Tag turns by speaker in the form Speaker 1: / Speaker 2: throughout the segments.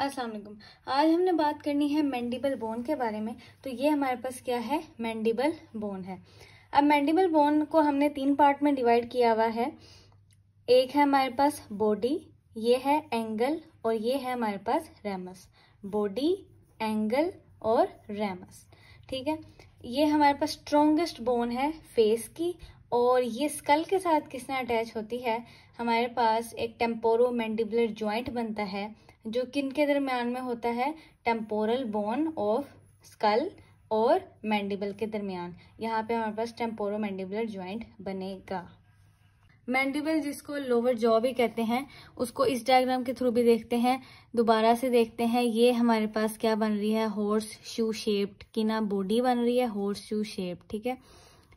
Speaker 1: अस्सलाम वालेकुम आज हमने बात करनी है मैंडिबल बोन के बारे में तो ये हमारे पास क्या है मैंडिबल बोन है अब मैंडिबल बोन को हमने तीन पार्ट में डिवाइड किया हुआ है एक है हमारे पास बॉडी ये है एंगल और ये है हमारे पास रेमस बॉडी एंगल और रेमस ठीक है ये हमारे पास स्ट्रोंगेस्ट बोन है फेस की और ये स्कल के साथ किसने अटैच होती है हमारे पास एक टेम्पोरो मैंडिबुलर ज्वाइंट बनता है जो किन के दरम्यान में होता है टेम्पोरल बोन ऑफ स्कल और मैंडिबल के दरमियान यहाँ पे हमारे पास टेम्पोरो मैंडिबुलर ज्वाइंट बनेगा मैंडिबल जिसको लोअर जॉ भी कहते हैं उसको इस डायग्राम के थ्रू भी देखते हैं दोबारा से देखते हैं ये हमारे पास क्या बन रही है हॉर्स शू शेप्ड की ना बॉडी बन रही है हॉर्स शू शेप्ड ठीक है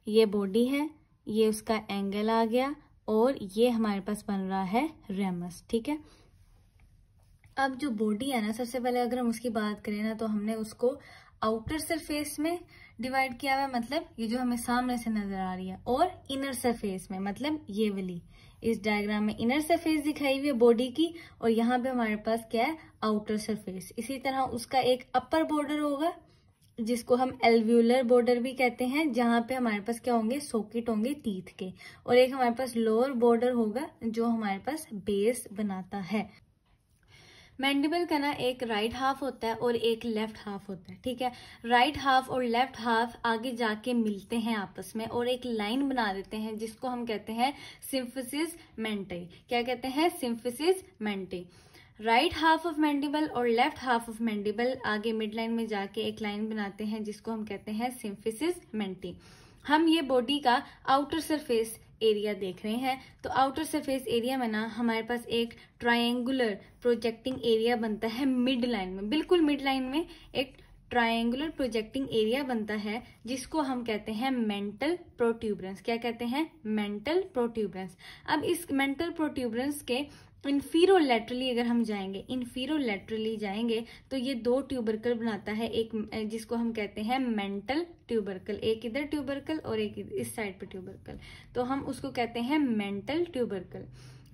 Speaker 1: ये बॉडी है ये उसका एंगल आ गया और ये हमारे पास बन रहा है रेमस ठीक है अब जो बॉडी है ना सबसे पहले अगर हम उसकी बात करें ना तो हमने उसको आउटर सरफेस में डिवाइड किया हुआ मतलब ये जो हमें सामने से नजर आ रही है और इनर सरफेस में मतलब ये वाली इस डायग्राम में इनर सरफेस दिखाई हुई है बॉडी की और यहाँ पे हमारे पास क्या है आउटर सरफेस इसी तरह उसका एक अपर बॉर्डर होगा जिसको हम एलव्यूलर बॉर्डर भी कहते हैं जहाँ पे हमारे पास क्या होंगे सॉकेट होंगे टीथ के और एक हमारे पास लोअर बॉर्डर होगा जो हमारे पास बेस बनाता है मैंडिबल का ना एक राइट हाफ होता है और एक लेफ्ट हाफ होता है ठीक है राइट हाफ और लेफ्ट हाफ आगे जाके मिलते हैं आपस में और एक लाइन बना देते हैं जिसको हम कहते हैं सिम्फिसिस मेंटे क्या कहते हैं symphysis menti right half of mandible और लेफ्ट हाफ ऑफ मैंडिबल आगे मिड लाइन में जाके एक लाइन बनाते हैं जिसको हम कहते हैं सिम्फिसिस मेंटी हम ये बॉडी का आउटर सरफेस एरिया देख रहे हैं तो आउटर सरफेस एरिया में ना हमारे पास एक ट्रायंगुलर प्रोजेक्टिंग एरिया बनता है मिड लाइन में बिल्कुल मिड लाइन में एक ट्रायंगुलर प्रोजेक्टिंग एरिया बनता है जिसको हम कहते हैं मेंटल प्रोट्यूबरेंस क्या कहते हैं मेंटल प्रोट्यूबरेंस अब इस मेंटल प्रोट्यूबरेंस के इन्फीरोलेटरली अगर हम जाएंगे इन्फीरोलेटरली जाएंगे तो ये दो ट्यूबरकल बनाता है एक जिसको हम कहते हैं मेंटल ट्यूबरकल एक इधर ट्यूबरकल और एक इस साइड पे ट्यूबरकल तो हम उसको कहते हैं मेंटल ट्यूबरकल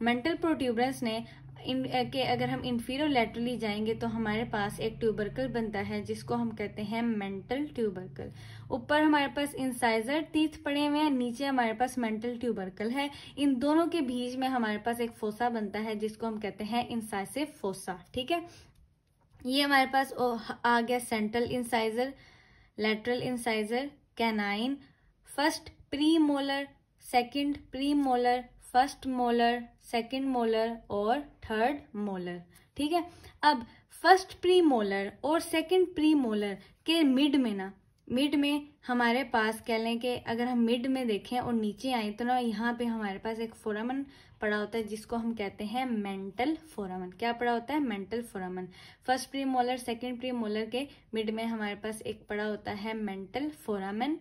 Speaker 1: मेंटल प्रोट्यूबरेंस ने इन के अगर हम इन्फीरियर लेटरली जाएंगे तो हमारे पास एक ट्यूबरकल बनता है जिसको हम कहते हैं मेंटल ट्यूबरकल ऊपर हमारे पास इंसाइजर टीथ पड़े हुए हैं नीचे हमारे पास मेंटल ट्यूबरकल है इन दोनों के बीच में हमारे पास एक फोसा बनता है जिसको हम कहते हैं इंसाइसिव फोसा ठीक है ये हमारे पास ओ, आ गया central incisor lateral incisor canine first premolar second premolar first molar second molar और थर्ड मोलर ठीक है अब फर्स्ट प्री मोलर और सेकेंड प्री मोलर के मिड में ना मिड में हमारे पास कह लें कि अगर हम मिड में देखें और नीचे आए तो ना यहाँ पे हमारे पास एक फोरामन पड़ा होता है जिसको हम कहते हैं मेंटल फोरामन क्या पड़ा होता है mental foramen first premolar second premolar के मिड में हमारे पास एक पड़ा होता है मेंटल फोरामन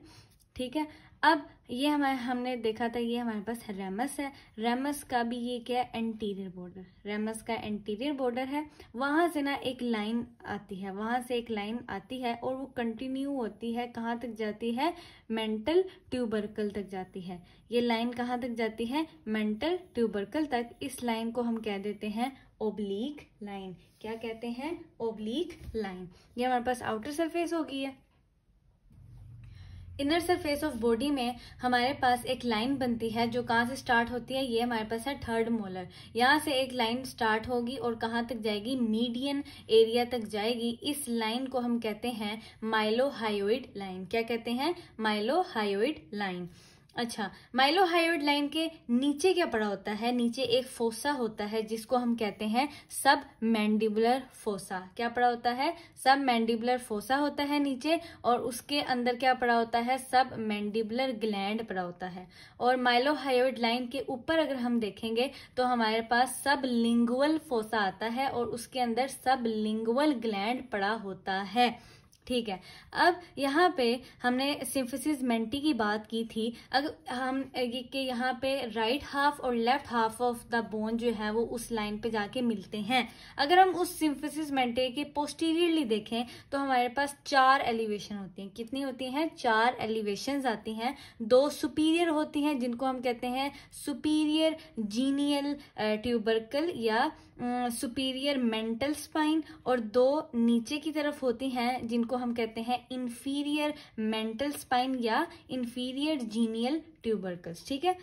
Speaker 1: ठीक है अब ये हमारे हमने देखा था ये हमारे पास रेमस है रेमस का भी ये क्या है एंटीरियर बॉर्डर रेमस का एंटीरियर बॉर्डर है वहाँ से ना एक लाइन आती है वहाँ से एक लाइन आती है और वो कंटिन्यू होती है कहाँ तक जाती है मेंटल ट्यूबरकल तक जाती है ये लाइन कहाँ तक जाती है मेंटल ट्यूबरकल तक इस लाइन को हम कह देते हैं ओब्लीक लाइन क्या कहते हैं ओब्लीक लाइन ये हमारे पास आउटर सरफेस होगी है इनर सरफेस ऑफ बॉडी में हमारे पास एक लाइन बनती है जो कहाँ से स्टार्ट होती है ये हमारे पास है थर्ड मोलर यहाँ से एक लाइन स्टार्ट होगी और कहाँ तक जाएगी मीडियन एरिया तक जाएगी इस लाइन को हम कहते हैं माइलोहायोइड लाइन क्या कहते हैं माइलोहायोइड लाइन अच्छा माइलोहाइड लाइन के नीचे क्या पड़ा होता है नीचे एक फोसा होता है जिसको हम कहते हैं सब मैंडिबुलर फोसा क्या पड़ा होता है सब मैंडिबुलर फोसा होता है नीचे और उसके अंदर क्या पड़ा होता है सब मैंडिबुलर ग्लैंड पड़ा होता है और माइलोहाइड लाइन के ऊपर अगर हम देखेंगे तो हमारे पास सब लिंगुअल फोसा आता है और उसके अंदर सब लिंगुअल ग्लैंड पड़ा होता है ठीक है अब यहाँ पे हमने सिंफेसिस मेंटी की बात की थी अगर हम कि यहाँ पे राइट हाफ और left half of the bone जो है वो उस लाइन पे जाके मिलते हैं अगर हम उस सिंफेसिस मेंटे के पोस्टीरियरली देखें तो हमारे पास चार एलिवेशन होती हैं कितनी होती हैं चार एलिवेशन आती हैं दो सुपीरियर होती हैं जिनको हम कहते हैं सुपीरियर जीनियल ट्यूबरकल या सुपीरियर मेंटल स्पाइन और दो नीचे की तरफ होती हैं जिनको हम कहते हैं इन्फीरियर मेंटल स्पाइन या इन्फीरियर जीनियल ट्यूबरकल्स ठीक है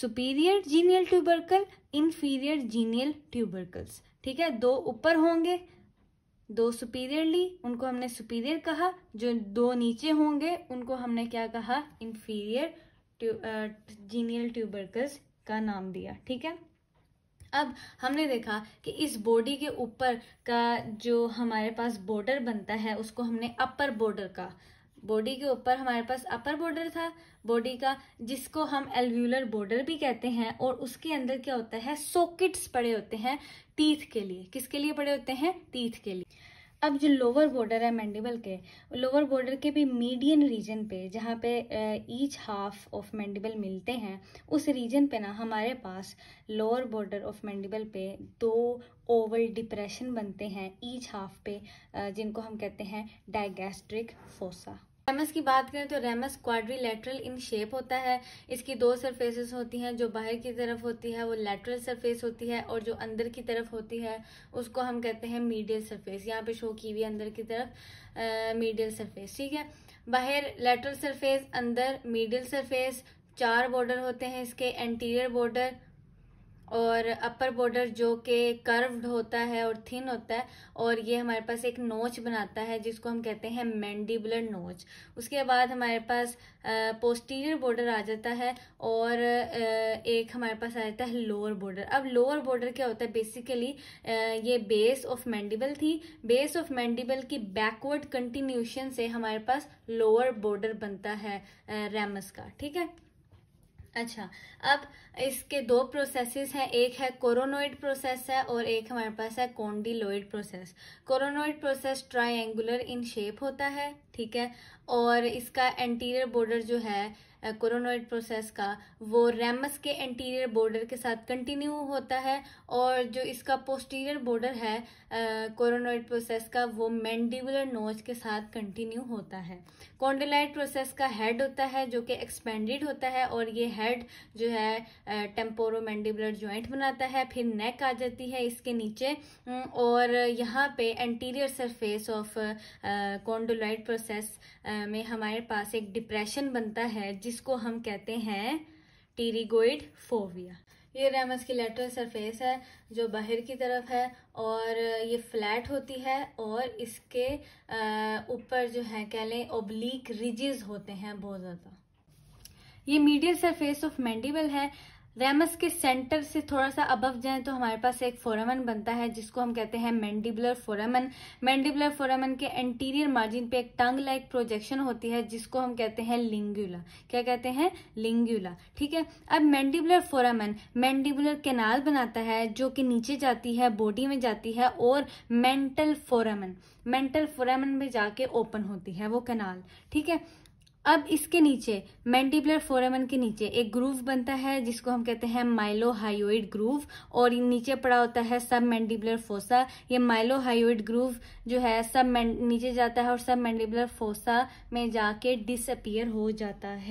Speaker 1: superior genial tubercle inferior genial tubercles ठीक है दो ऊपर होंगे दो सुपीरियरली उनको हमने सुपीरियर कहा जो दो नीचे होंगे उनको हमने क्या कहा इन्फीरियर जीनियल ट्यूबरकल्स का नाम दिया ठीक है अब हमने देखा कि इस बॉडी के ऊपर का जो हमारे पास बॉर्डर बनता है उसको हमने अपर बॉर्डर का बॉडी के ऊपर हमारे पास अपर बॉर्डर था बॉडी का जिसको हम एल्व्यूलर बॉर्डर भी कहते हैं और उसके अंदर क्या होता है सॉकेट्स पड़े होते हैं टीथ के लिए किसके लिए पड़े होते हैं टीथ के लिए अब जो लोअर बॉर्डर है मैंडिबल के लोअर बॉर्डर के भी मीडियन रीजन पे जहाँ पे ईच हाफ ऑफ मैंडिबल मिलते हैं उस रीजन पे ना हमारे पास लोअर बॉर्डर ऑफ मैंडिबल पे दो ओवल डिप्रेशन बनते हैं ईच हाफ पे जिनको हम कहते हैं डायगैस्ट्रिक फोसा रेमस की बात करें तो रेमस क्वाड्रीलेटरल इन शेप होता है इसकी दो सरफेसेस होती हैं जो बाहर की तरफ होती है वो लेटरल सरफेस होती है और जो अंदर की तरफ होती है उसको हम कहते हैं मीडियल सरफेस यहाँ पे शो की हुई अंदर की तरफ मीडियल सरफेस ठीक है बाहर लेटरल सरफेस अंदर मीडियल सरफेस चार बॉर्डर होते हैं इसके एंटीरियर बॉर्डर और अपर बॉर्डर जो कि कर्व्ड होता है और थिन होता है और ये हमारे पास एक नोच बनाता है जिसको हम कहते हैं मैंडिबुलर नोच उसके बाद हमारे पास पोस्टीरियर बॉर्डर आ जाता है और एक हमारे पास आ जाता है लोअर बॉर्डर अब लोअर बॉर्डर क्या होता है बेसिकली ये बेस ऑफ मैंडिबल थी बेस ऑफ मैंडिबल की बैकवर्ड कंटिन्यूशन से हमारे पास लोअर बॉर्डर बनता है रैमस का ठीक है अच्छा अब इसके दो प्रोसेसेस हैं एक है कोरोनोइड प्रोसेस है और एक हमारे पास है condyloid process coronoid process triangular in shape होता है ठीक है और इसका एंटीरियर बॉर्डर जो है कोरोनोइड प्रोसेस का वो रेमस के एंटीरियर बॉर्डर के साथ कंटिन्यू होता है और जो इसका पोस्टीरियर बॉर्डर है कोरोनोइड प्रोसेस का वो मैंडिबुलर नोज के साथ कंटिन्यू होता है कॉन्डोलाइट प्रोसेस का हेड होता है जो कि एक्सपेंडेड होता है और ये हेड जो है टेम्पोरो मैंडिबुलर ज्वाइंट बनाता है फिर नेक आ जाती है इसके नीचे और यहाँ पे anterior surface of condyloid process में हमारे पास एक डिप्रेशन बनता है जिस जिसको हम कहते हैं टीरिगोइड फोविया ये रेमस की लेटरल सरफेस है जो बाहर की तरफ है और ये फ्लैट होती है और इसके ऊपर जो है कह लें ओब्लिक रिजिज होते हैं बहुत ज़्यादा ये मीडियल सरफेस ऑफ मैंडिबल है रेमस के सेंटर से थोड़ा सा अबव जाएं तो हमारे पास एक फोरामन बनता है जिसको हम कहते हैं मैंडिबुलर फोरामन मैंडिबुलर फोरामन के एंटीरियर मार्जिन पे एक टंग लाइक प्रोजेक्शन होती है जिसको हम कहते हैं लिंगुला क्या कहते हैं लिंगुला ठीक है अब मैंडिबुलर फोरामन मैंडिबुलर कैनाल बनाता है जो कि नीचे जाती है बॉडी में जाती है और मेंटल फोरामन मेंटल फोरामन में जाके ओपन होती है वो कैनाल ठीक है अब इसके नीचे मैंडिबुलर फोरामन के नीचे एक ग्रूव बनता है जिसको हम कहते हैं माइलोहायोइड ग्रूव और नीचे पड़ा होता है सब मैंडिबुलर फोसा ये माइलोहायोइड ग्रूव जो है सब नीचे जाता है और सब मैंडिबुलर फोसा में जाके डिसअपियर हो जाता है